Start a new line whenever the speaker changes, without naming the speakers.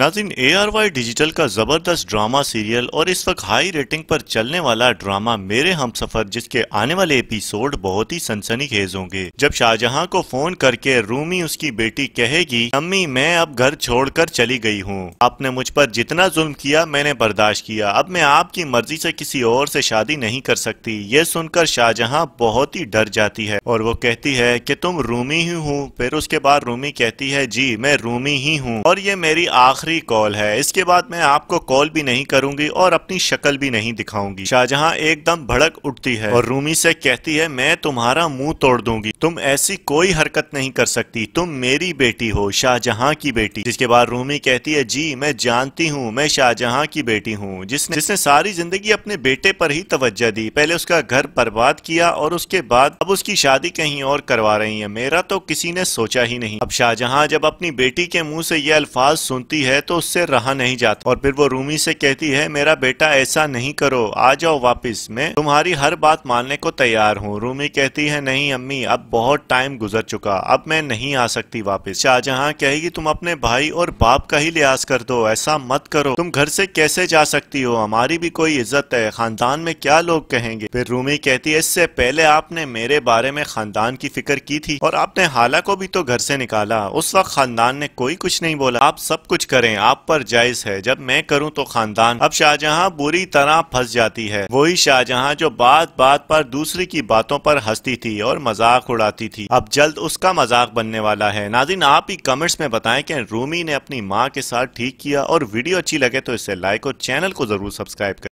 Nazin A R Y digital का ज़बरदस्त drama serial और इस वक्त हाई रेटिंग पर चलने वाला ड्रामा मेरे हम सफर जिसके आने वाले एपिसोड बहुत ही सनसनी खेज होंगे जब शाहजहां को फोन करके रूमी उसकी बेटी कहेगी अम्मी मैं अब घर छोड़कर चली गई हूँ आपने मुझ पर जितना जुल्म किया मैंने बर्दाश्त किया अब मैं आपकी मर्जी से किसी और ऐसी शादी नहीं कर सकती ये सुनकर शाहजहाँ बहुत ही डर जाती है और वो कहती है की तुम रूमी ही हूँ फिर उसके बाद रूमी कहती है जी मैं रूमी ही हूँ और ये मेरी आखिरी आखिरी कॉल है इसके बाद मैं आपको कॉल भी नहीं करूंगी और अपनी शक्ल भी नहीं दिखाऊंगी शाहजहां एकदम भड़क उठती है और रूमी से कहती है मैं तुम्हारा मुंह तोड़ दूंगी तुम ऐसी कोई हरकत नहीं कर सकती तुम मेरी बेटी हो शाहजहां की बेटी जिसके बाद रूमी कहती है जी मैं जानती हूँ मैं शाहजहां की बेटी हूँ जिसने जिसने सारी जिंदगी अपने बेटे पर ही तवज्जो दी पहले उसका घर बर्बाद किया और उसके बाद अब उसकी शादी कहीं और करवा रही है मेरा तो किसी ने सोचा ही नहीं अब शाहजहां जब अपनी बेटी के मुंह से ये अल्फाज सुनती है है तो उससे रहा नहीं जाता और फिर वो रूमी से कहती है मेरा बेटा ऐसा नहीं करो आ जाओ वापिस मैं तुम्हारी हर बात मानने को तैयार हूँ रूमी कहती है नहीं अम्मी अब बहुत टाइम गुजर चुका अब मैं नहीं आ सकती वापिस शाहजहाँ कहेगी तुम अपने भाई और बाप का ही लिहाज कर दो ऐसा मत करो तुम घर से कैसे जा सकती हो हमारी भी कोई इज्जत है खानदान में क्या लोग कहेंगे फिर रूमी कहती है इससे पहले आपने मेरे बारे में खानदान की फिक्र की थी और आपने हाला को भी तो घर से निकाला उस वक्त खानदान ने कोई कुछ नहीं बोला आप सब कुछ कर करें आप पर जायज है जब मैं करूं तो खानदान अब शाहजहां बुरी तरह फंस जाती है वही शाहजहां जो बात बात पर दूसरी की बातों पर हंसती थी और मजाक उड़ाती थी अब जल्द उसका मजाक बनने वाला है नाजिन आप ही कमेंट्स में बताएं कि रूमी ने अपनी माँ के साथ ठीक किया और वीडियो अच्छी लगे तो इसे लाइक और चैनल को जरूर सब्सक्राइब करें